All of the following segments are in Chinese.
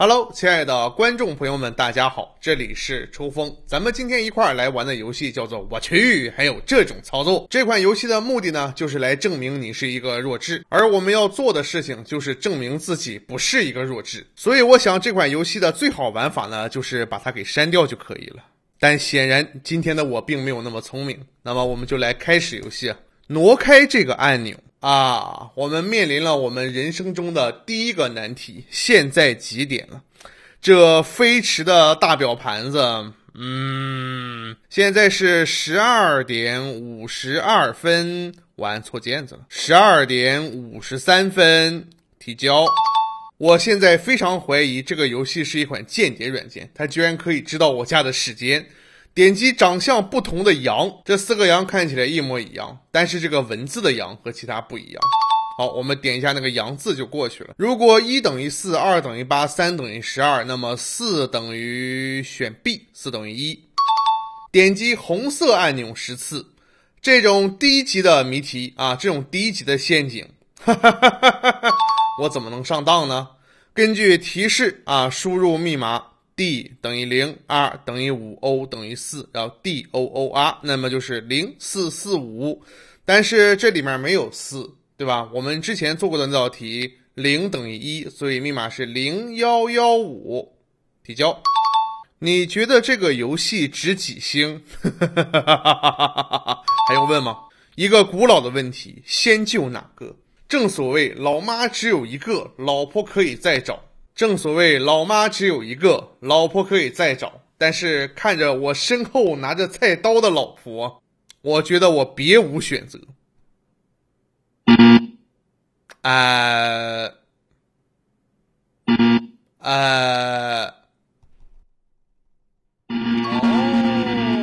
Hello，亲爱的观众朋友们，大家好，这里是抽风。咱们今天一块儿来玩的游戏叫做“我去”，还有这种操作。这款游戏的目的呢，就是来证明你是一个弱智，而我们要做的事情就是证明自己不是一个弱智。所以，我想这款游戏的最好玩法呢，就是把它给删掉就可以了。但显然，今天的我并没有那么聪明。那么，我们就来开始游戏，挪开这个按钮。啊，我们面临了我们人生中的第一个难题。现在几点了？这飞驰的大表盘子，嗯，现在是十二点五十二分。玩错键子了，十二点五十三分提交。我现在非常怀疑这个游戏是一款间谍软件，它居然可以知道我家的时间。点击长相不同的羊，这四个羊看起来一模一样，但是这个文字的羊和其他不一样。好，我们点一下那个羊字就过去了。如果一等于四，二等于八，三等于十二，那么四等于选 B，四等于一。点击红色按钮十次，这种低级的谜题啊，这种低级的陷阱，哈哈哈哈哈哈，我怎么能上当呢？根据提示啊，输入密码。d 等于零，r 等于五，o 等于四，然后 d o o r，那么就是零四四五，但是这里面没有四，对吧？我们之前做过的那道题，零等于一，所以密码是零幺幺五，提交。你觉得这个游戏值几星？还用问吗？一个古老的问题，先救哪个？正所谓，老妈只有一个，老婆可以再找。正所谓，老妈只有一个，老婆可以再找。但是看着我身后拿着菜刀的老婆，我觉得我别无选择。啊，呃，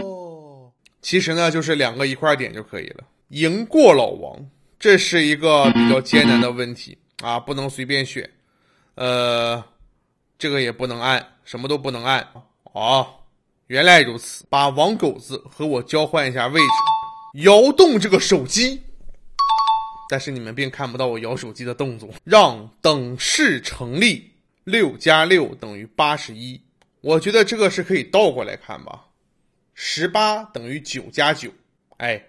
哦，其实呢，就是两个一块点就可以了，赢过老王，这是一个比较艰难的问题啊，不能随便选。呃，这个也不能按，什么都不能按啊！原来如此，把王狗子和我交换一下位置，摇动这个手机，但是你们并看不到我摇手机的动作。让等式成立，六加六等于八十一。我觉得这个是可以倒过来看吧，十八等于九加九。哎，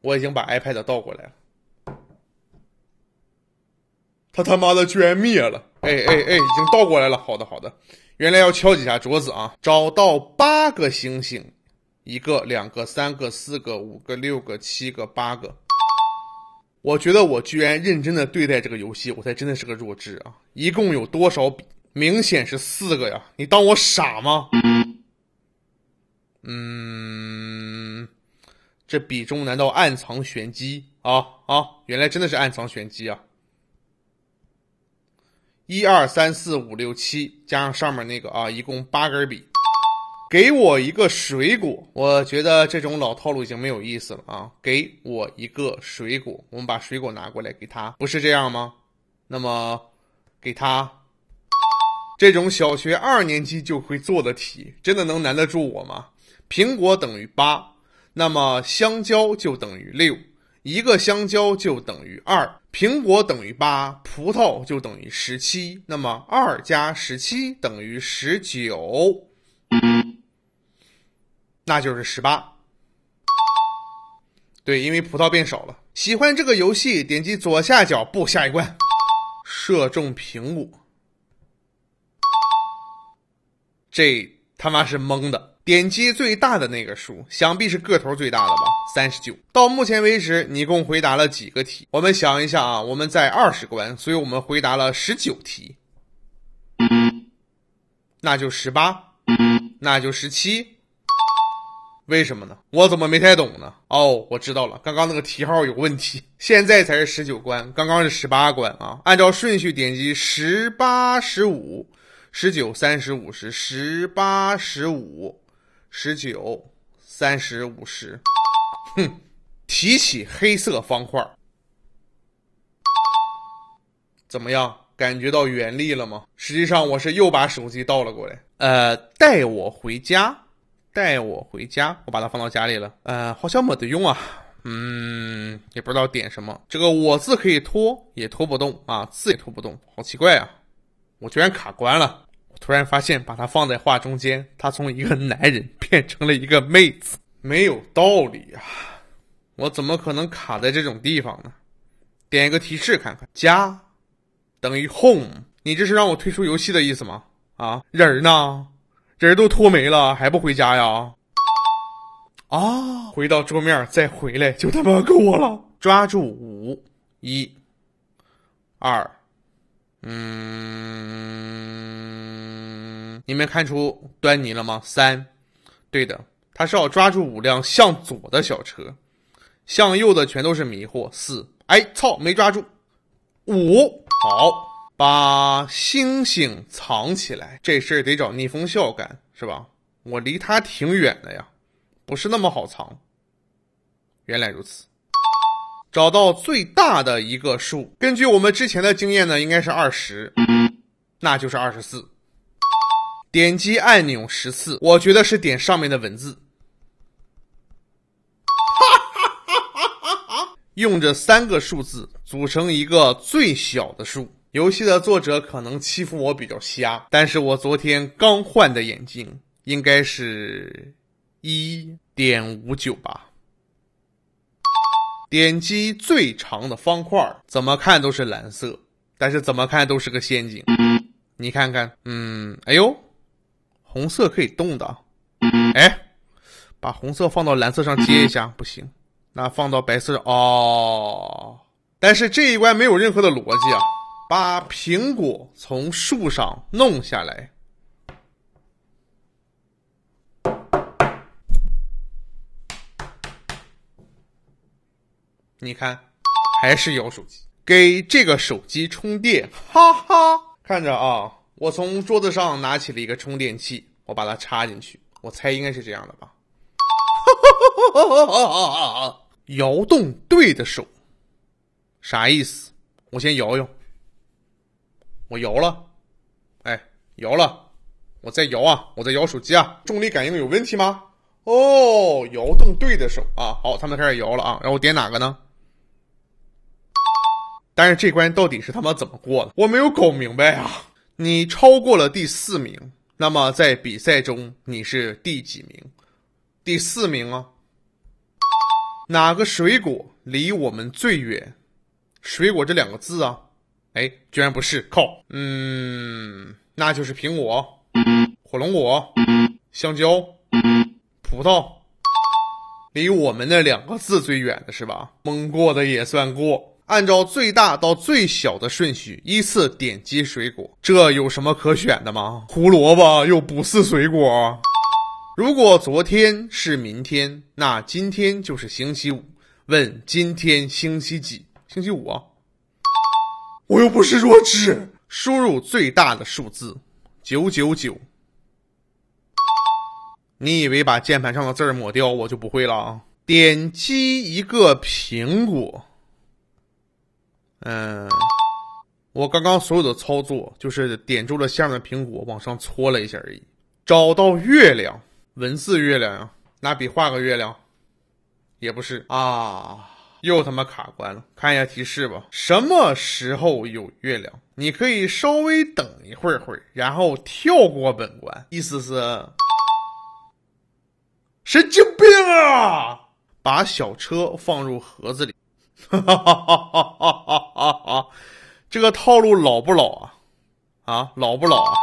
我已经把 iPad 倒过来了。他他妈的居然灭了！哎哎哎，已经倒过来了。好的好的，原来要敲几下桌子啊！找到八个星星，一个、两个、三个、四个、五个、六个、七个、八个。我觉得我居然认真的对待这个游戏，我才真的是个弱智啊！一共有多少笔？明显是四个呀！你当我傻吗？嗯，这笔中难道暗藏玄机啊啊！原来真的是暗藏玄机啊！一二三四五六七，加上上面那个啊，一共八根笔。给我一个水果，我觉得这种老套路已经没有意思了啊！给我一个水果，我们把水果拿过来给他，不是这样吗？那么给他这种小学二年级就会做的题，真的能难得住我吗？苹果等于八，那么香蕉就等于六，一个香蕉就等于二。苹果等于八，葡萄就等于十七，那么二加十七等于十九，那就是十八。对，因为葡萄变少了。喜欢这个游戏，点击左下角不下一关，射中苹果。这他妈是懵的。点击最大的那个数，想必是个头最大的吧？三十九。到目前为止，你共回答了几个题？我们想一下啊，我们在二十关，所以我们回答了十九题，那就十八，那就十七。为什么呢？我怎么没太懂呢？哦，我知道了，刚刚那个题号有问题，现在才是十九关，刚刚是十八关啊。按照顺序点击十八、十五、十九、三十五十、十八、十五。十九、三十五十，哼，提起黑色方块怎么样？感觉到原力了吗？实际上，我是又把手机倒了过来。呃，带我回家，带我回家，我把它放到家里了。呃，好像没得用啊。嗯，也不知道点什么。这个“我”字可以拖，也拖不动啊，字也拖不动，好奇怪啊！我居然卡关了。突然发现，把它放在画中间，他从一个男人变成了一个妹子，没有道理啊！我怎么可能卡在这种地方呢？点一个提示看看，加等于 home，你这是让我退出游戏的意思吗？啊，人呢？人都拖没了，还不回家呀？啊，回到桌面再回来就他妈够我了！抓住五，一，二，嗯。你们看出端倪了吗？三，对的，他是要抓住五辆向左的小车，向右的全都是迷惑。四，哎，操，没抓住。五，好，把星星藏起来，这事儿得找逆风笑干，是吧？我离他挺远的呀，不是那么好藏。原来如此，找到最大的一个数，根据我们之前的经验呢，应该是二十，那就是二十四。点击按钮十次，我觉得是点上面的文字。用这三个数字组成一个最小的数。游戏的作者可能欺负我比较瞎，但是我昨天刚换的眼镜，应该是一点五九吧。点击最长的方块，怎么看都是蓝色，但是怎么看都是个陷阱。你看看，嗯，哎呦。红色可以动的，哎，把红色放到蓝色上接一下不行，那放到白色哦。但是这一关没有任何的逻辑啊，把苹果从树上弄下来。你看，还是摇手机，给这个手机充电，哈哈，看着啊。我从桌子上拿起了一个充电器，我把它插进去。我猜应该是这样的吧。摇动对的手，啥意思？我先摇摇。我摇了，哎，摇了。我在摇啊，我在摇手机啊。重力感应有问题吗？哦，摇动对的手啊。好，他们开始摇了啊。让我点哪个呢？但是这关到底是他妈怎么过的？我没有搞明白啊。你超过了第四名，那么在比赛中你是第几名？第四名啊？哪个水果离我们最远？水果这两个字啊？哎，居然不是，靠！嗯，那就是苹果、火龙果、香蕉、葡萄，离我们那两个字最远的是吧？蒙过的也算过。按照最大到最小的顺序依次点击水果，这有什么可选的吗？胡萝卜又不是水果。如果昨天是明天，那今天就是星期五。问今天星期几？星期五啊。我又不是弱智。输入最大的数字，九九九。你以为把键盘上的字儿抹掉我就不会了啊？点击一个苹果。嗯，我刚刚所有的操作就是点住了下面苹果，往上搓了一下而已。找到月亮，文字月亮呀，拿笔画个月亮，也不是啊，又他妈卡关了。看一下提示吧，什么时候有月亮？你可以稍微等一会儿会儿，然后跳过本关。意思是，神经病啊！把小车放入盒子里，哈哈哈哈哈哈！啊啊，这个套路老不老啊？啊，老不老啊？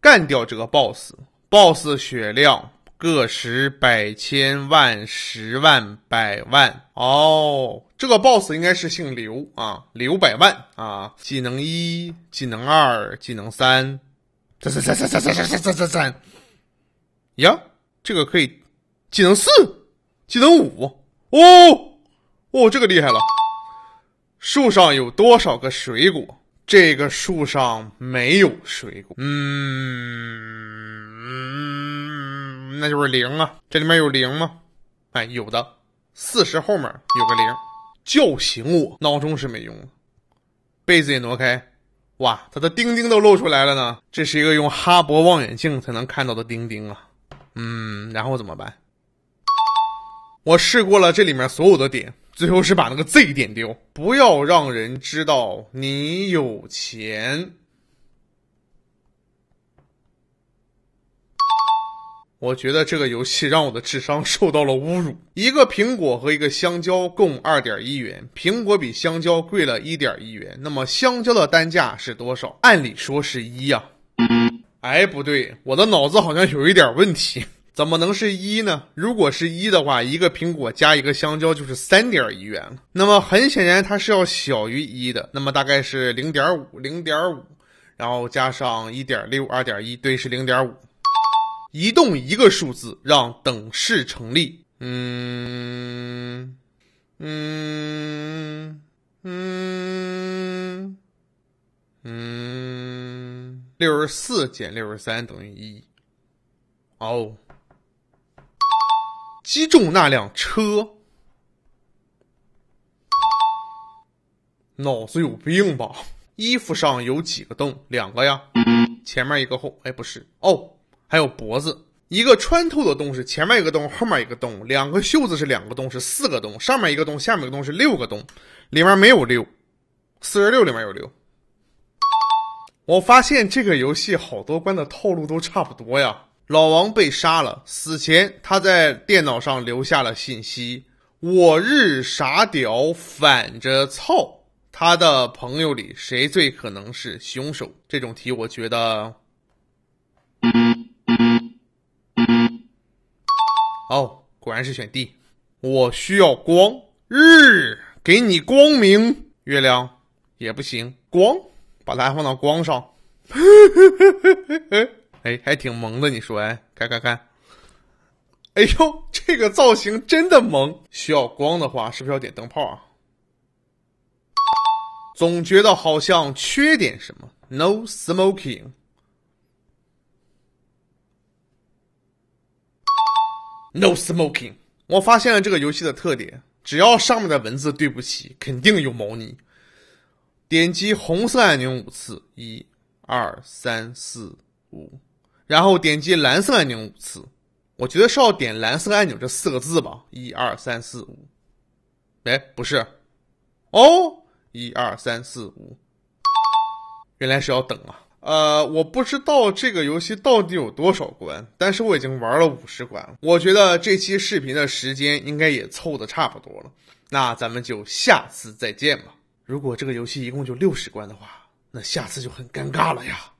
干掉这个 BOSS，BOSS 血量个十、百、千、万、十万、百万哦。这个 BOSS 应该是姓刘啊，刘百万啊。技能一，技能二，技能三，三三三三三三三三三。呀，这个可以。技能四，技能五，哦哦，这个厉害了。树上有多少个水果？这个树上没有水果。嗯，那就是零啊。这里面有零吗？哎，有的，四十后面有个零。叫醒我，闹钟是没用的，被子也挪开。哇，它的钉钉都露出来了呢。这是一个用哈勃望远镜才能看到的钉钉啊。嗯，然后怎么办？我试过了，这里面所有的点。最后是把那个 Z 点丢，不要让人知道你有钱。我觉得这个游戏让我的智商受到了侮辱。一个苹果和一个香蕉共二点一元，苹果比香蕉贵了一点一元，那么香蕉的单价是多少？按理说是一呀。哎，不对，我的脑子好像有一点问题。怎么能是一呢？如果是一的话，一个苹果加一个香蕉就是三点一元了。那么很显然，它是要小于一的。那么大概是零点五，零点五，然后加上一点六，二点一，对，是零点五。移动一个数字，让等式成立。嗯嗯嗯嗯，六十四减六十三等于一。哦。击中那辆车，脑子有病吧？衣服上有几个洞？两个呀，前面一个后，哎，不是哦，还有脖子，一个穿透的洞是前面一个洞，后面一个洞，两个袖子是两个洞是四个洞，上面一个洞，下面一个洞是六个洞，里面没有六，四十六里面有六。我发现这个游戏好多关的套路都差不多呀。老王被杀了，死前他在电脑上留下了信息：“我日傻屌，反着操。”他的朋友里谁最可能是凶手？这种题我觉得，哦，果然是选 D。我需要光日给你光明，月亮也不行，光把它放到光上。哎，还挺萌的，你说哎，看，看，看，哎呦，这个造型真的萌。需要光的话，是不是要点灯泡啊？总觉得好像缺点什么。No smoking。No smoking。我发现了这个游戏的特点：只要上面的文字对不起，肯定有猫腻。点击红色按钮五次，一、二、三、四、五。然后点击蓝色按钮五次，我觉得是要点“蓝色按钮”这四个字吧，一二三四五。哎，不是，哦，一二三四五，原来是要等啊。呃，我不知道这个游戏到底有多少关，但是我已经玩了五十关了。我觉得这期视频的时间应该也凑的差不多了，那咱们就下次再见吧。如果这个游戏一共就六十关的话，那下次就很尴尬了呀。